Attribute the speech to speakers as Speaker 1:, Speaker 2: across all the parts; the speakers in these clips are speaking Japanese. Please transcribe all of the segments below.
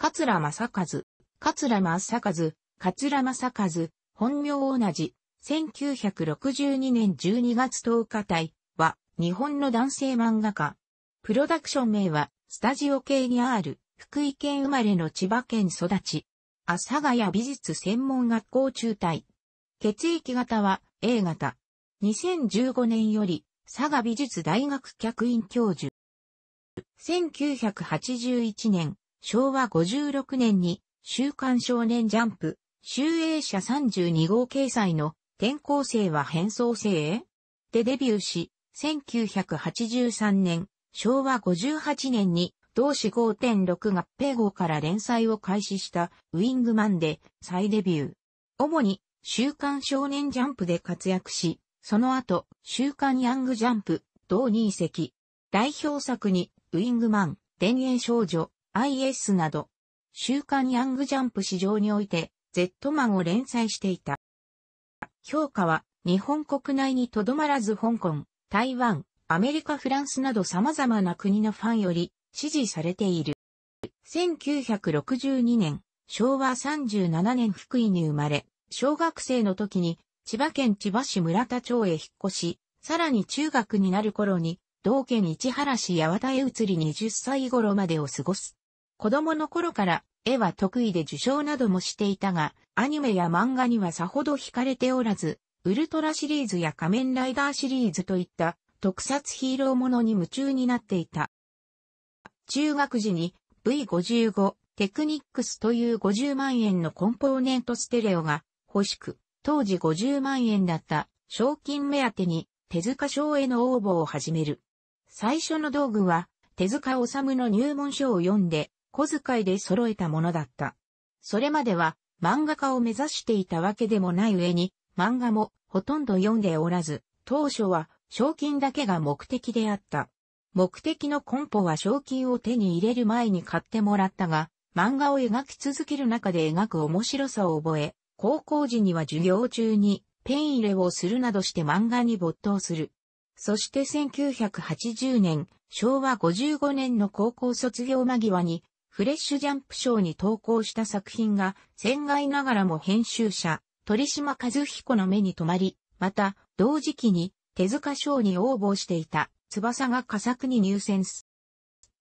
Speaker 1: 桂正和、桂正和、桂正和、本名同じ、1962年12月10日体は、日本の男性漫画家。プロダクション名は、スタジオ系にある、福井県生まれの千葉県育ち。阿佐ヶ谷美術専門学校中退。血液型は A 型。2015年より佐賀美術大学客員教授。1981年昭和56年に週刊少年ジャンプ、集英社32号掲載の転校生は変装生へでデビューし、1983年、昭和58年に同志5.6合併号から連載を開始したウィングマンで再デビュー。主に週刊少年ジャンプで活躍し、その後週刊ヤングジャンプ、同2席。代表作にウィングマン、田園少女、IS など、週刊ヤングジャンプ市場において、Z マンを連載していた。評価は、日本国内にとどまらず香港、台湾、アメリカ、フランスなど様々な国のファンより支持されている。1962年、昭和37年福井に生まれ、小学生の時に千葉県千葉市村田町へ引っ越し、さらに中学になる頃に、同県市原市八幡へ移り20歳頃までを過ごす。子供の頃から絵は得意で受賞などもしていたが、アニメや漫画にはさほど惹かれておらず、ウルトラシリーズや仮面ライダーシリーズといった特撮ヒーローものに夢中になっていた。中学時に V55 テクニックスという50万円のコンポーネントステレオが欲しく、当時50万円だった賞金目当てに手塚賞への応募を始める。最初の道具は手塚治虫の入門書を読んで小遣いで揃えたものだった。それまでは漫画家を目指していたわけでもない上に、漫画もほとんど読んでおらず、当初は賞金だけが目的であった。目的のコンポは賞金を手に入れる前に買ってもらったが、漫画を描き続ける中で描く面白さを覚え、高校時には授業中にペン入れをするなどして漫画に没頭する。そして1980年、昭和55年の高校卒業間際にフレッシュジャンプ賞に投稿した作品が、戦外ながらも編集者、鳥島和彦の目に留まり、また、同時期に、手塚賞に応募していた、翼が佳作に入選す。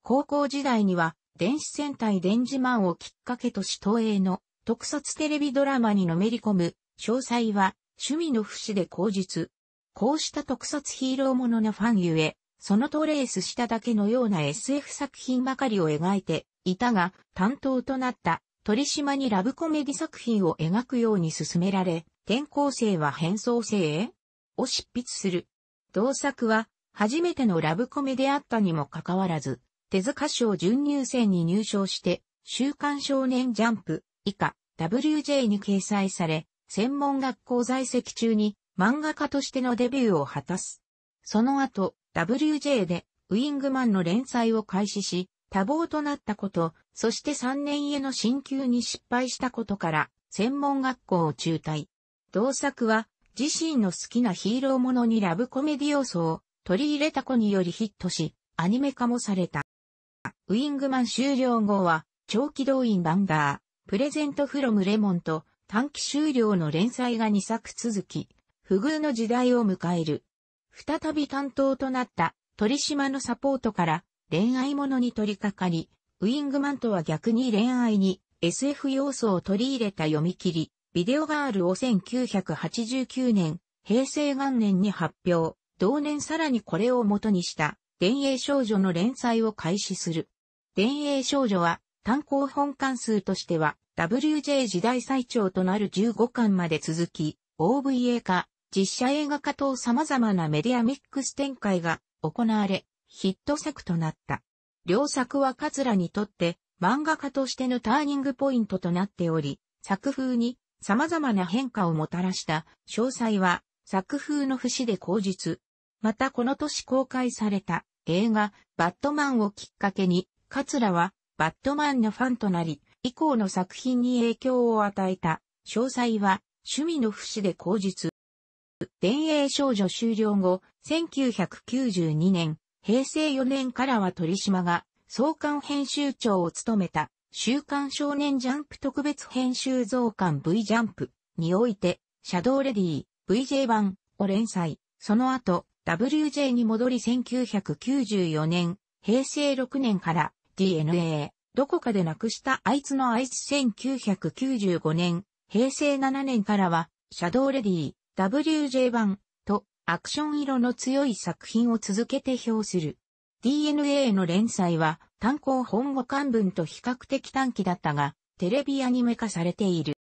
Speaker 1: 高校時代には、電子戦隊電磁マンをきっかけとし東映の特撮テレビドラマにのめり込む、詳細は趣味の節で口実。こうした特撮ヒーローもののファンゆえ、そのトレースしただけのような SF 作品ばかりを描いていたが、担当となった鳥島にラブコメディ作品を描くように進められ、転校生は変装生へを執筆する。同作は、初めてのラブコメであったにもかかわらず、手塚賞準入選に入賞して、週刊少年ジャンプ以下 WJ に掲載され、専門学校在籍中に漫画家としてのデビューを果たす。その後、WJ でウィングマンの連載を開始し、多忙となったこと、そして3年への進級に失敗したことから、専門学校を中退。同作は、自身の好きなヒーローものにラブコメディ要素を取り入れた子によりヒットし、アニメ化もされた。ウィングマン終了後は、長期動員バンダー、プレゼントフロムレモンと短期終了の連載が2作続き、不遇の時代を迎える。再び担当となった鳥島のサポートから恋愛物に取り掛かり、ウィングマンとは逆に恋愛に SF 要素を取り入れた読み切り、ビデオガールを1989年、平成元年に発表、同年さらにこれを元にした、電影少女の連載を開始する。電影少女は、単行本巻数としては、WJ 時代最長となる15巻まで続き、OVA 化、実写映画化等様々なメディアミックス展開が行われ、ヒット作となった。両作は桂にとって漫画家としてのターニングポイントとなっており、作風に様々な変化をもたらした詳細は作風の節で口述。またこの年公開された映画バットマンをきっかけに、桂はバットマンのファンとなり、以降の作品に影響を与えた。詳細は趣味の節で口述。電営少女終了後、1992年、平成4年からは鳥島が創刊編集長を務めた、週刊少年ジャンプ特別編集増刊 V ジャンプにおいて、シャドウレディ VJ 版を連載、その後、WJ に戻り1994年、平成6年から DNA、どこかでなくしたあいつのあいつ1995年、平成7年からは、シャドウレディ WJ 版とアクション色の強い作品を続けて評する。DNA の連載は単行本語漢文と比較的短期だったが、テレビアニメ化されている。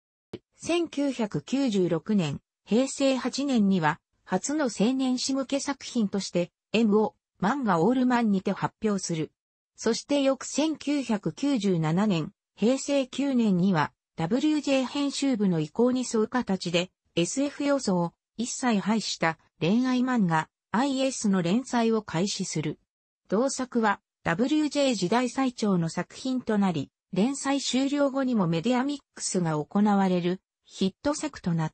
Speaker 1: 1996年、平成8年には、初の青年誌向け作品として、M を漫画オールマンにて発表する。そして翌1997年、平成9年には、WJ 編集部の意向に沿う形で、SF 要素を一切排した恋愛漫画 IS の連載を開始する。同作は WJ 時代最長の作品となり、連載終了後にもメディアミックスが行われるヒット作となっ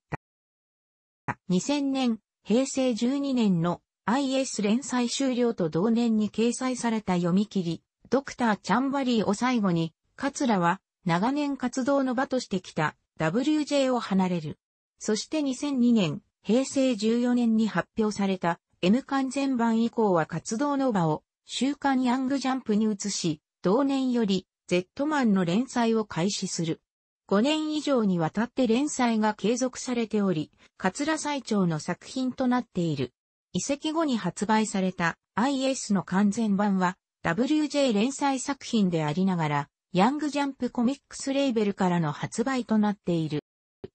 Speaker 1: た。2000年、平成12年の IS 連載終了と同年に掲載された読み切り、ドクター・チャンバリーを最後に、カツラは長年活動の場としてきた WJ を離れる。そして2002年、平成14年に発表された M 完全版以降は活動の場を週刊ヤングジャンプに移し、同年より Z マンの連載を開始する。5年以上にわたって連載が継続されており、桂最長の作品となっている。移籍後に発売された IS の完全版は WJ 連載作品でありながら、ヤングジャンプコミックスレーベルからの発売となっている。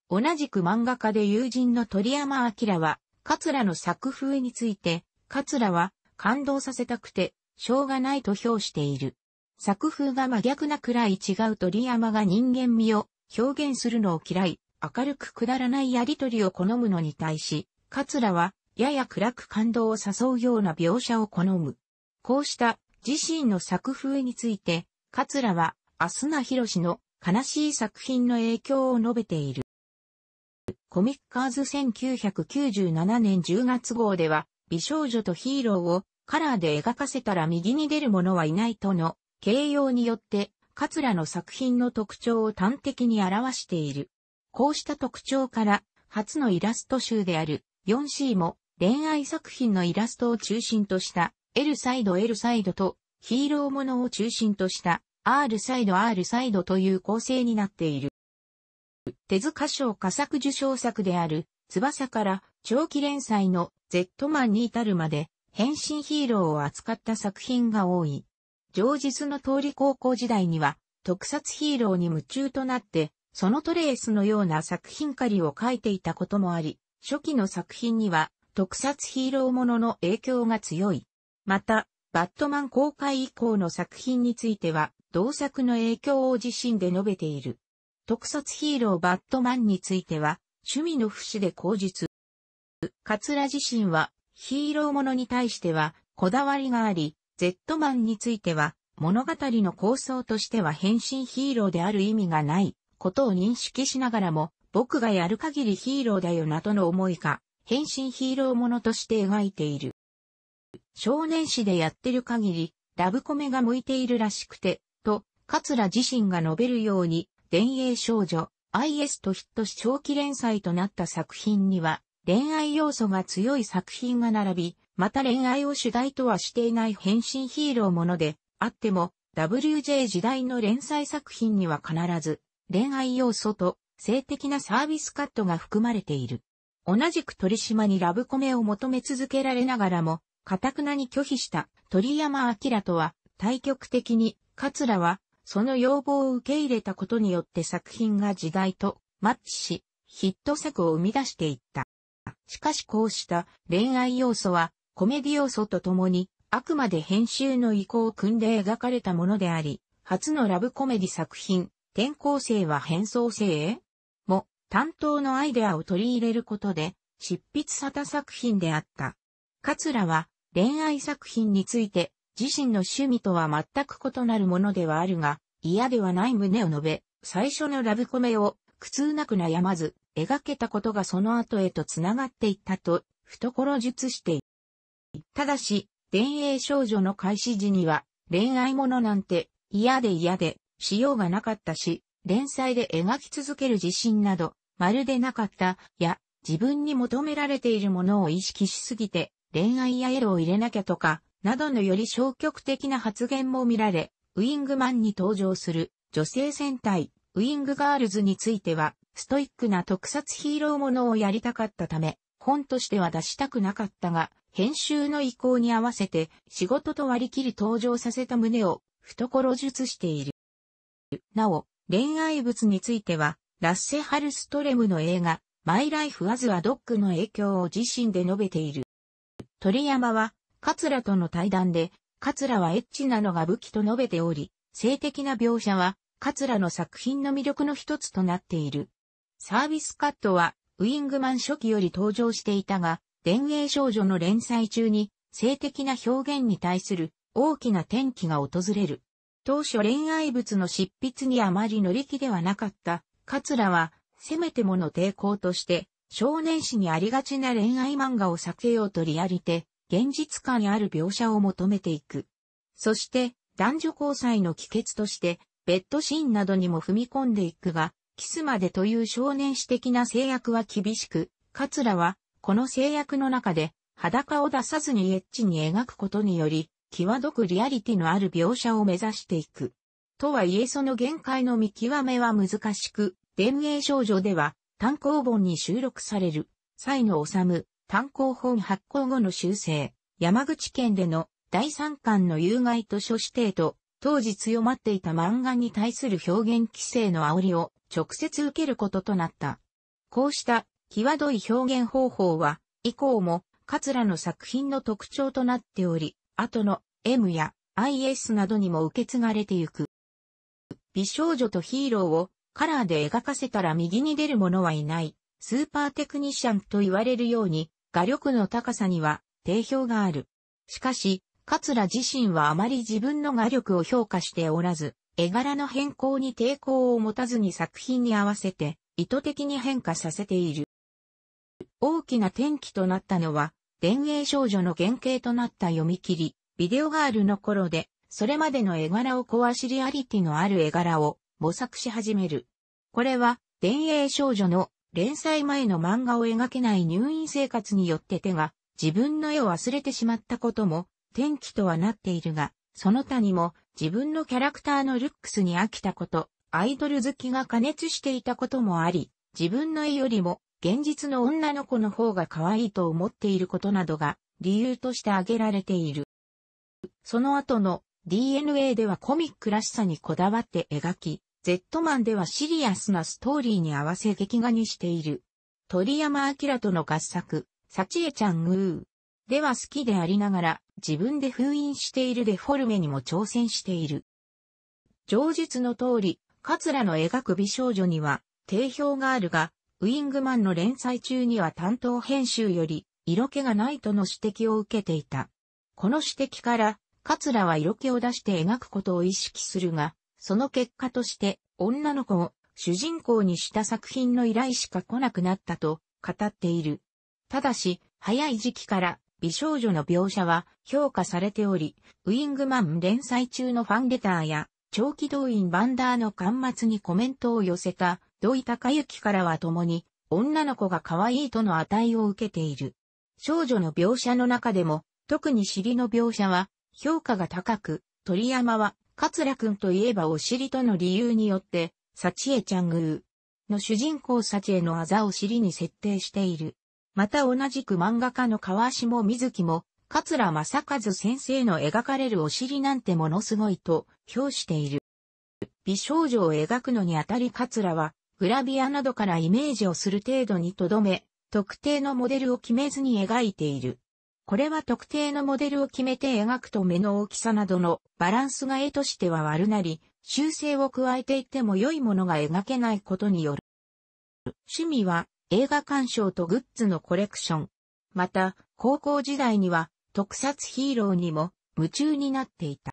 Speaker 1: 同じく漫画家で友人の鳥山明は、桂の作風について、桂は感動させたくて、しょうがないと評している。作風が真逆なくらい違う鳥山が人間味を表現するのを嫌い、明るくくだらないやりとりを好むのに対し、桂はやや暗く感動を誘うような描写を好む。こうした自身の作風について、桂は、アスナヒロシの悲しい作品の影響を述べている。コミッカーズ1997年10月号では、美少女とヒーローをカラーで描かせたら右に出る者はいないとの形容によって、カツラの作品の特徴を端的に表している。こうした特徴から、初のイラスト集である 4C も恋愛作品のイラストを中心とした L サイド L サイドとヒーローものを中心とした R サイド R サイドという構成になっている。手塚賞佳作受賞作である、翼から長期連載の Z マンに至るまで、変身ヒーローを扱った作品が多い。上述の通り高校時代には、特撮ヒーローに夢中となって、そのトレースのような作品狩りを書いていたこともあり、初期の作品には特撮ヒーローものの影響が強い。また、バットマン公開以降の作品については、同作の影響を自身で述べている。特撮ヒーローバットマンについては、趣味の節で口ツ桂自身は、ヒーローものに対しては、こだわりがあり、Z マンについては、物語の構想としては変身ヒーローである意味がない、ことを認識しながらも、僕がやる限りヒーローだよなとの思いが、変身ヒーローものとして描いている。少年誌でやってる限り、ラブコメが向いているらしくて、と、桂自身が述べるように、伝影少女、IS とヒットし長期連載となった作品には、恋愛要素が強い作品が並び、また恋愛を主題とはしていない変身ヒーローもので、あっても、WJ 時代の連載作品には必ず、恋愛要素と性的なサービスカットが含まれている。同じく鳥島にラブコメを求め続けられながらも、かたくなに拒否した鳥山明とは、対極的に、カツラはその要望を受け入れたことによって作品が時代とマッチし、ヒット作を生み出していった。しかしこうした恋愛要素はコメディ要素とともにあくまで編集の意向を組んで描かれたものであり、初のラブコメディ作品、転校生は変装生へも担当のアイデアを取り入れることで執筆沙汰作品であった。桂は恋愛作品について自身の趣味とは全く異なるものではあるが、嫌ではない旨を述べ、最初のラブコメを苦痛なく悩まず、描けたことがその後へと繋がっていったと、懐術していただし、伝影少女の開始時には、恋愛ものなんて嫌で嫌で、しようがなかったし、連載で描き続ける自信など、まるでなかった、や、自分に求められているものを意識しすぎて、恋愛やエロを入れなきゃとか、などのより消極的な発言も見られ、ウィングマンに登場する女性戦隊、ウィングガールズについては、ストイックな特撮ヒーローものをやりたかったため、本としては出したくなかったが、編集の意向に合わせて仕事と割り切り登場させた旨を懐述している。なお、恋愛物については、ラッセ・ハルストレムの映画、マイ・ライフ・アズ・ア・ドッグの影響を自身で述べている。鳥山は、桂との対談で、桂はエッチなのが武器と述べており、性的な描写は、桂の作品の魅力の一つとなっている。サービスカットは、ウィングマン初期より登場していたが、電影少女の連載中に、性的な表現に対する大きな転機が訪れる。当初恋愛物の執筆にあまり乗り気ではなかった、桂は、せめてもの抵抗として、少年誌にありがちな恋愛漫画を避けようとリアリテ、現実感ある描写を求めていく。そして、男女交際の帰結として、ベッドシーンなどにも踏み込んでいくが、キスまでという少年史的な制約は厳しく、桂は、この制約の中で、裸を出さずにエッチに描くことにより、際どくリアリティのある描写を目指していく。とはいえその限界の見極めは難しく、電影少女では、単行本に収録される、才の治む、単行本発行後の修正、山口県での第三巻の有害図書指定と、当時強まっていた漫画に対する表現規制の煽りを直接受けることとなった。こうした際どい表現方法は、以降も、桂の作品の特徴となっており、後の M や IS などにも受け継がれてゆく。美少女とヒーローをカラーで描かせたら右に出る者はいない、スーパーテクニシャンと言われるように、画力の高さには定評がある。しかし、桂自身はあまり自分の画力を評価しておらず、絵柄の変更に抵抗を持たずに作品に合わせて意図的に変化させている。大きな転機となったのは、伝影少女の原型となった読み切り、ビデオガールの頃で、それまでの絵柄を壊しリアリティのある絵柄を模索し始める。これは、伝影少女の連載前の漫画を描けない入院生活によって手が自分の絵を忘れてしまったことも転機とはなっているが、その他にも自分のキャラクターのルックスに飽きたこと、アイドル好きが加熱していたこともあり、自分の絵よりも現実の女の子の方が可愛いと思っていることなどが理由として挙げられている。その後の DNA ではコミックらしさにこだわって描き、Z マンではシリアスなストーリーに合わせ劇画にしている。鳥山明との合作、幸エちゃんグー。では好きでありながら、自分で封印しているデフォルメにも挑戦している。上述の通り、桂の描く美少女には、定評があるが、ウィングマンの連載中には担当編集より、色気がないとの指摘を受けていた。この指摘から、桂は色気を出して描くことを意識するが、その結果として女の子を主人公にした作品の依頼しか来なくなったと語っている。ただし、早い時期から美少女の描写は評価されており、ウィングマン連載中のファンレターや、長期動員バンダーの端末にコメントを寄せた土井隆之からは共に、女の子が可愛いとの値を受けている。少女の描写の中でも、特に尻の描写は評価が高く、鳥山は桂くんといえばお尻との理由によって、幸エちゃんぐーの主人公幸エのあざを尻に設定している。また同じく漫画家の川下水木も、桂正和先生の描かれるお尻なんてものすごいと評している。美少女を描くのにあたり桂は、グラビアなどからイメージをする程度にとどめ、特定のモデルを決めずに描いている。これは特定のモデルを決めて描くと目の大きさなどのバランスが絵としては悪なり、修正を加えていっても良いものが描けないことによる。趣味は映画鑑賞とグッズのコレクション。また、高校時代には特撮ヒーローにも夢中になっていた。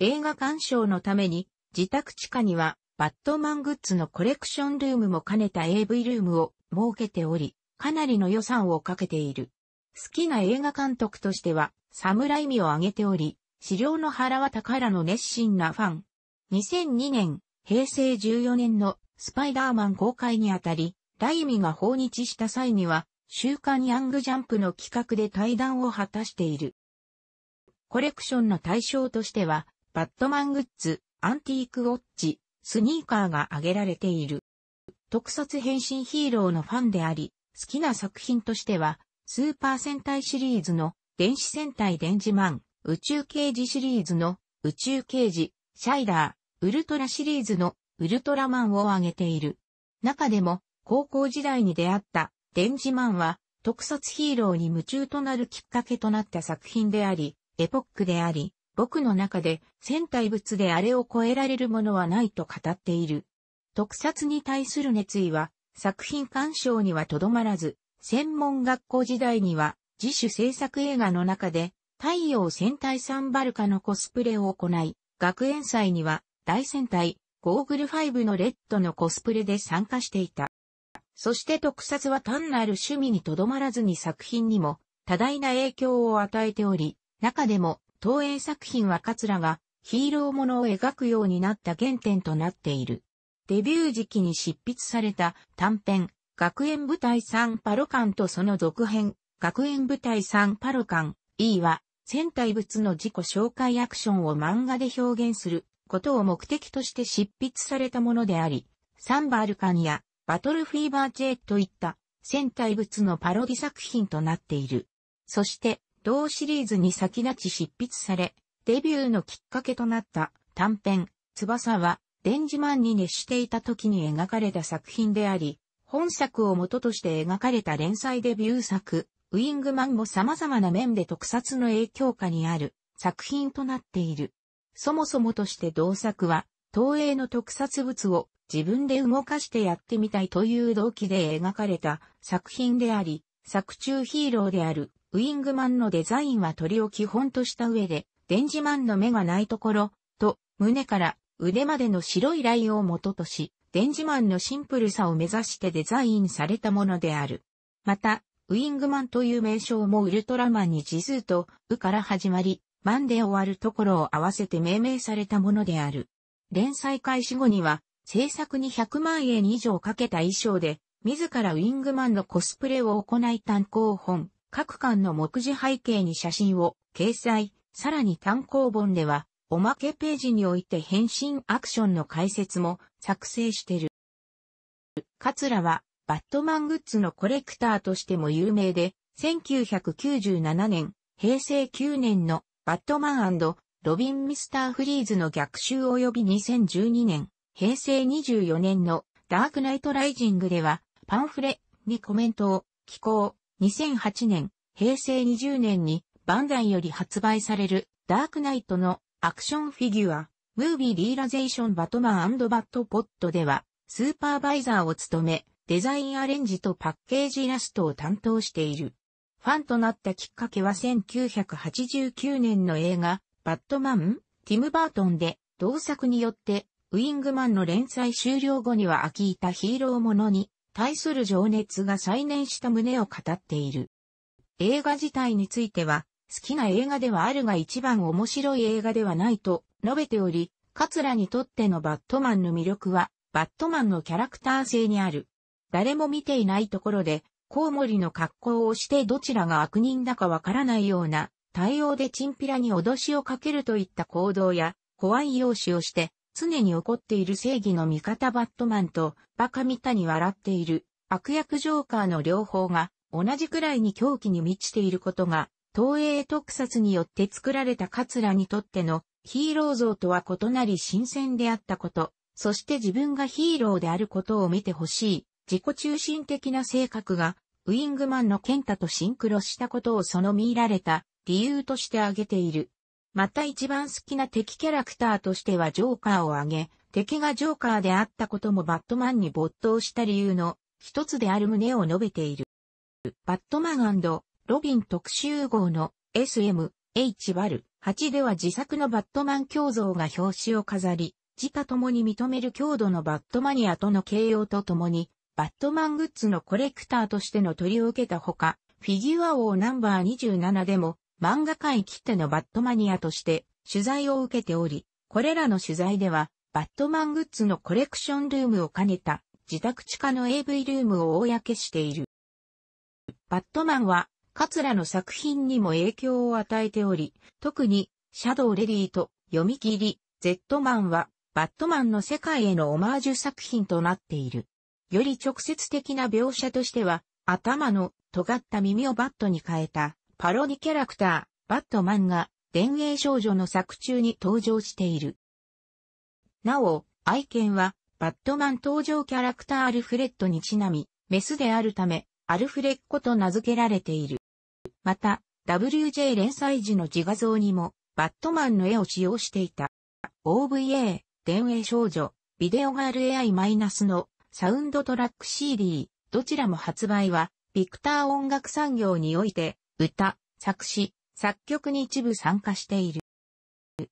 Speaker 1: 映画鑑賞のために自宅地下にはバットマングッズのコレクションルームも兼ねた AV ルームを設けており、かなりの予算をかけている。好きな映画監督としては、サムライミを挙げており、資料の原は宝の熱心なファン。2002年、平成14年のスパイダーマン公開にあたり、ライミが訪日した際には、週刊ヤングジャンプの企画で対談を果たしている。コレクションの対象としては、バットマングッズ、アンティークウォッチ、スニーカーが挙げられている。特撮変身ヒーローのファンであり、好きな作品としては、スーパー戦隊シリーズの電子戦隊電磁マン、宇宙刑事シリーズの宇宙刑事、シャイダー、ウルトラシリーズのウルトラマンを挙げている。中でも高校時代に出会った電磁マンは特撮ヒーローに夢中となるきっかけとなった作品であり、エポックであり、僕の中で戦隊物であれを超えられるものはないと語っている。特撮に対する熱意は作品鑑賞にはとどまらず、専門学校時代には自主制作映画の中で太陽戦隊サンバルカのコスプレを行い、学園祭には大戦隊ゴーグル5のレッドのコスプレで参加していた。そして特撮は単なる趣味にとどまらずに作品にも多大な影響を与えており、中でも東映作品は桂がヒーローものを描くようになった原点となっている。デビュー時期に執筆された短編学園部隊3パロ館とその続編、学園部隊3パロ館 E は、戦隊物の自己紹介アクションを漫画で表現することを目的として執筆されたものであり、サンバール館やバトルフィーバージェいった戦隊物のパロディ作品となっている。そして、同シリーズに先立ち執筆され、デビューのきっかけとなった短編、翼は、電磁マンに熱していた時に描かれた作品であり、本作を元として描かれた連載デビュー作、ウィングマンも様々な面で特撮の影響下にある作品となっている。そもそもとして同作は、東映の特撮物を自分で動かしてやってみたいという動機で描かれた作品であり、作中ヒーローであるウィングマンのデザインは鳥を基本とした上で、デンジマンの目がないところと胸から腕までの白いラインを元とし、電磁マンのシンプルさを目指してデザインされたものである。また、ウィングマンという名称もウルトラマンに字数と、うから始まり、マンで終わるところを合わせて命名されたものである。連載開始後には、制作に100万円以上かけた衣装で、自らウィングマンのコスプレを行い単行本、各巻の目次背景に写真を掲載、さらに単行本では、おまけページにおいて変身アクションの解説も作成してる。カツラは、バットマングッズのコレクターとしても有名で、1997年、平成9年のバットマンロビン・ミスター・フリーズの逆襲及び2012年、平成24年のダークナイト・ライジングでは、パンフレにコメントを寄稿。2008年、平成20年にバンダイより発売されるダークナイトのアクションフィギュア、ムービーリーラゼーションバトマンバットポットでは、スーパーバイザーを務め、デザインアレンジとパッケージイラストを担当している。ファンとなったきっかけは1989年の映画、バットマン、ティム・バートンで、同作によって、ウィングマンの連載終了後には飽きいたヒーローものに、対する情熱が再燃した旨を語っている。映画自体については、好きな映画ではあるが一番面白い映画ではないと述べており、桂にとってのバットマンの魅力は、バットマンのキャラクター性にある。誰も見ていないところで、コウモリの格好をしてどちらが悪人だかわからないような、対応でチンピラに脅しをかけるといった行動や、怖い容姿をして、常に怒っている正義の味方バットマンと、バカみたに笑っている、悪役ジョーカーの両方が、同じくらいに狂気に満ちていることが、東映特撮によって作られたカツラにとってのヒーロー像とは異なり新鮮であったこと、そして自分がヒーローであることを見てほしい、自己中心的な性格が、ウィングマンのケンタとシンクロしたことをその見られた理由として挙げている。また一番好きな敵キャラクターとしてはジョーカーを挙げ、敵がジョーカーであったこともバットマンに没頭した理由の一つである旨を述べている。バットマンロビン特集号の SM、H バル8では自作のバットマン胸像が表紙を飾り、自他共に認める強度のバットマニアとの形容と共に、バットマングッズのコレクターとしての取りを受けたほか、フィギュア王ナンバー27でも漫画界きってのバットマニアとして取材を受けており、これらの取材では、バットマングッズのコレクションルームを兼ねた自宅地下の AV ルームを公している。バットマンはカツラの作品にも影響を与えており、特に、シャドウレディと読み切り、Z マンは、バットマンの世界へのオマージュ作品となっている。より直接的な描写としては、頭の尖った耳をバットに変えたパロディキャラクター、バットマンが、電影少女の作中に登場している。なお、愛犬は、バットマン登場キャラクターアルフレッドにちなみ、メスであるため、アルフレッコと名付けられている。また、WJ 連載時の自画像にも、バットマンの絵を使用していた。OVA、電影少女、ビデオガール AI- のサウンドトラック CD、どちらも発売は、ビクター音楽産業において、歌、作詞、作曲に一部参加している。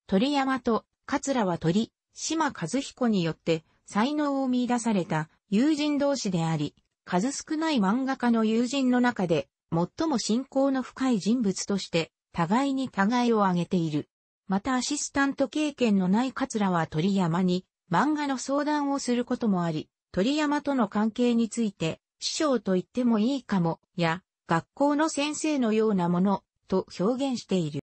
Speaker 1: 鳥山と桂は鳥、島和彦によって才能を見出された友人同士であり、数少ない漫画家の友人の中で最も信仰の深い人物として、互いに互いを挙げている。またアシスタント経験のない桂は鳥山に漫画の相談をすることもあり、鳥山との関係について、師匠と言ってもいいかも、や、学校の先生のようなもの、と表現している。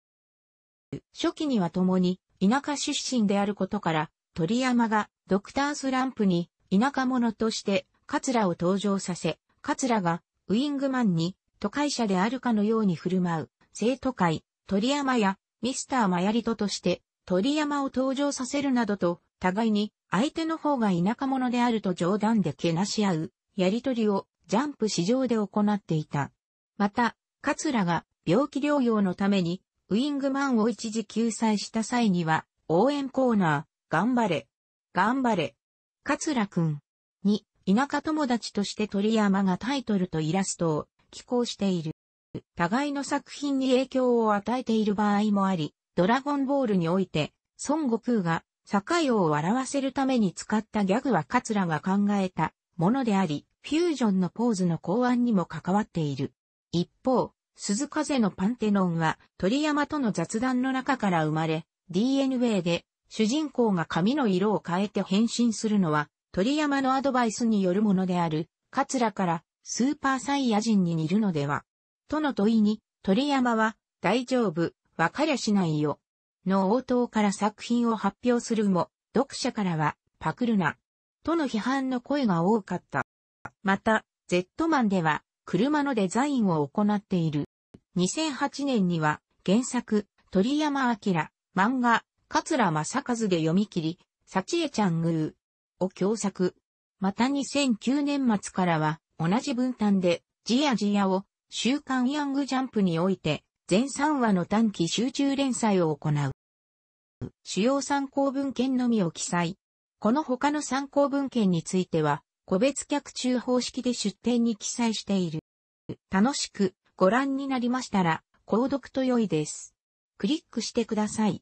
Speaker 1: 初期には共に、田舎出身であることから、鳥山がドクタースランプに田舎者として、桂を登場させ、桂がウィングマンに都会者であるかのように振る舞う、生徒会、鳥山や、ミスターマヤリトとして、鳥山を登場させるなどと、互いに、相手の方が田舎者であると冗談でけなし合う、やりとりを、ジャンプ市場で行っていた。また、桂が、病気療養のために、ウィングマンを一時救済した際には、応援コーナー、頑張れ、頑張れ、桂くん。に、田舎友達として鳥山がタイトルとイラストを、寄稿している。互いの作品に影響を与えている場合もあり、ドラゴンボールにおいて、孫悟空が、堺を笑わせるために使ったギャグは桂が考えたものであり、フュージョンのポーズの考案にも関わっている。一方、鈴風のパンテノンは鳥山との雑談の中から生まれ、DNA で主人公が髪の色を変えて変身するのは鳥山のアドバイスによるものである、桂からスーパーサイヤ人に似るのでは。との問いに、鳥山は、大丈夫、わかりゃしないよ。の応答から作品を発表するも、読者からは、パクるな。との批判の声が多かった。また、Z マンでは、車のデザインを行っている。2008年には、原作、鳥山明、漫画、桂正和で読み切り、幸恵ちゃんぐーを共作。また2009年末からは、同じ分担で、ジヤジヤを、週刊ヤングジャンプにおいて、全3話の短期集中連載を行う。主要参考文献のみを記載。この他の参考文献については、個別客中方式で出典に記載している。楽しくご覧になりましたら、購読と良いです。クリックしてください。